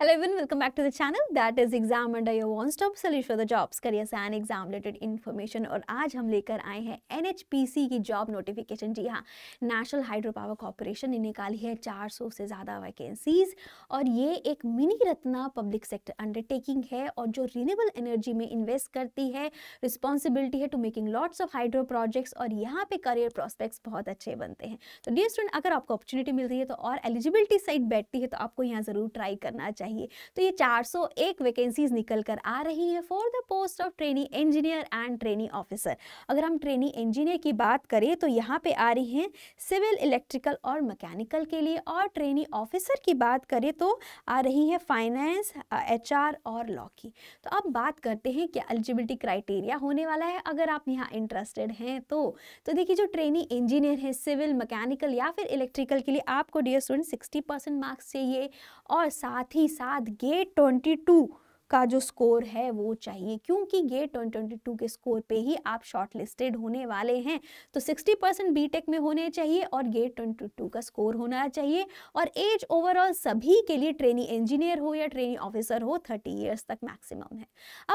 Hello everyone, welcome back to the channel. That is Exam Under Your One Stop Solution for the Jobs Careers and Exam Related Information और आज हम लेकर आए हैं N की job notification जी हाँ national hydro power corporation ने निकाली है 400 से ज़्यादा वैकेंसीज और ये एक mini Ratna public sector undertaking है और जो रीनेबल एनर्जी में इन्वेस्ट करती है रिस्पॉन्सिबिलिटी है to making lots of hydro projects और यहाँ पे करियर प्रॉस्पेक्ट्स बहुत अच्छे बनते हैं तो डियर स्टूडेंट अगर आपको अपॉर्चुनिटी मिल रही है तो और एलिजिबिलिटी साइड बैठती है तो आपको यहाँ ज़रूर ट्राई करना चाहिए चाहिए तो ये 401 वैकेंसीज निकल कर आ रही है for the post of trainee engineer and trainee officer अगर हम ट्रेनी इंजीनियर की बात करें तो यहाँ पे आ रही हैं सिविल इलेक्ट्रिकल और मैकेनिकल के लिए और ट्रेनी ऑफिसर की बात करें तो आ रही है फाइनेंस एच और लॉ की तो अब बात करते हैं क्या एलिजिबिलिटी क्राइटेरिया होने वाला है अगर आप यहाँ इंटरेस्टेड हैं तो तो देखिए जो ट्रेनी इंजीनियर है सिविल मैकेनिकल या फिर इलेक्ट्रिकल के लिए आपको dear student sixty percent marks चाहिए और साथ ही साथ गेट ट्वेंटी टू का जो स्कोर है वो चाहिए क्योंकि ये 2022 के स्कोर पे ही आप शॉर्ट लिस्टेड होने वाले हैं तो 60 परसेंट बी में होने चाहिए और ये 2022 का स्कोर होना चाहिए और एज ओवरऑल सभी के लिए ट्रेनी इंजीनियर हो या ट्रेनी ऑफिसर हो 30 इयर्स तक मैक्सिमम है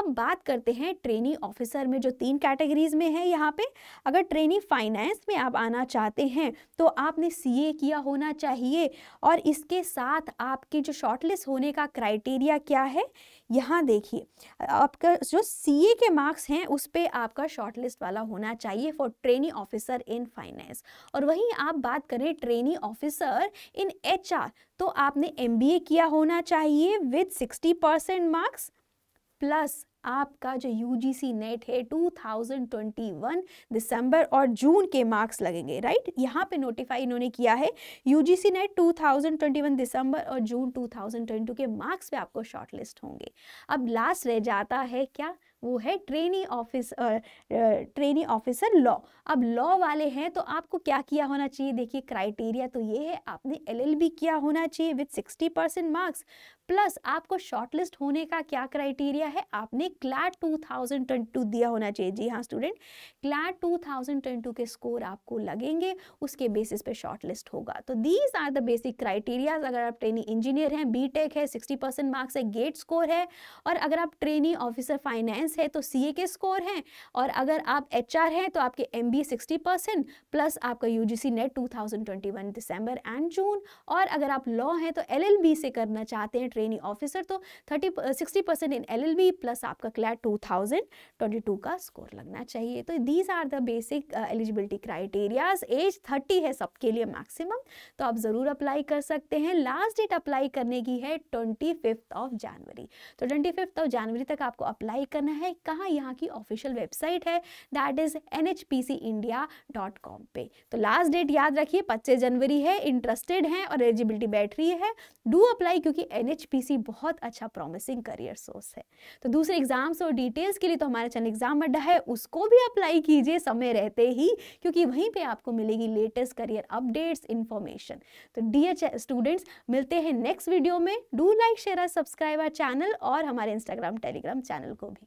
अब बात करते हैं ट्रेनी ऑफिसर में जो तीन कैटेगरीज में है यहाँ पे अगर ट्रेनी फाइनेंस में आप आना चाहते हैं तो आपने सी किया होना चाहिए और इसके साथ आपके जो शॉर्टलिस्ट होने का क्राइटेरिया क्या है यह यहाँ देखिए आपका जो सीए के मार्क्स हैं उस पर आपका शॉर्टलिस्ट वाला होना चाहिए for trainee officer in finance और वहीं आप बात करें trainee officer in H R तो आपने एम बी ए किया होना चाहिए with sixty percent marks plus आपका जो यू नेट है 2021 दिसंबर और जून के मार्क्स लगेंगे राइट यहाँ पे नोटिफाई इन्होंने किया है यू जी सी नेट 2021 दिसंबर और जून 2022 के मार्क्स पे आपको शॉर्टलिस्ट होंगे अब लास्ट रह जाता है क्या वो है trainee officer trainee officer law अब लॉ वाले हैं तो आपको क्या किया होना चाहिए देखिए क्राइटेरिया तो ये है आपने एलएलबी किया होना चाहिए विथ 60 परसेंट मार्क्स प्लस आपको शॉर्टलिस्ट होने का क्या क्राइटेरिया है आपने क्लैट 2022 दिया होना चाहिए जी हाँ स्टूडेंट क्लैट 2022 के स्कोर आपको लगेंगे उसके बेसिस पे शॉर्टलिस्ट होगा तो these are the basic criterias अगर आप ट्रेनी इंजीनियर हैं बीटेक है 60 परसेंट मार्क्स है गेट स्कोर है और अगर आप ट्रेनी ऑफिसर फाइनेंस एडवांस है तो सी के स्कोर हैं और अगर आप एच हैं तो आपके एम बी प्लस आपका U NET one December and June और अगर आप लॉ हैं तो एल एल बी से करना चाहते हैं ट्रेनिंग ऑफिसर तो thirty sixty percent in L plus आपका क्लैट टू का स्कोर लगना चाहिए तो these are the basic eligibility criterias age thirty है सबके लिए मैक्सिमम तो आप ज़रूर अप्लाई कर सकते हैं लास्ट डेट अप्लाई करने की है ट्वेंटी फिफ्थ ऑफ जनवरी तो ट्वेंटी फिफ्थ ऑफ जनवरी तक आपको अप्लाई करना है है कहाँ यहाँ की ऑफिशियल वेबसाइट है that is N H P C India dot com पे तो लास्ट डेट याद रखिए पच्चीस जनवरी है इंटरेस्टेड हैं और एलिजिबिलिटी बैठ रही है डू अप्लाई क्योंकि एन एच पी सी बहुत अच्छा प्रॉमिसिंग करियर सोर्स है तो दूसरे एग्जाम्स और डिटेल्स के लिए तो हमारा चैनल एग्जाम अड्डा है उसको भी अप्लाई कीजिए समय रहते ही क्योंकि वहीं पर आपको मिलेगी लेटेस्ट करियर अपडेट्स इन्फॉर्मेशन तो डियर स्टूडेंट्स मिलते हैं नेक्स्ट वीडियो में do like share subscribe our channel और हमारे इंस्टाग्राम टेलीग्राम चैनल को भी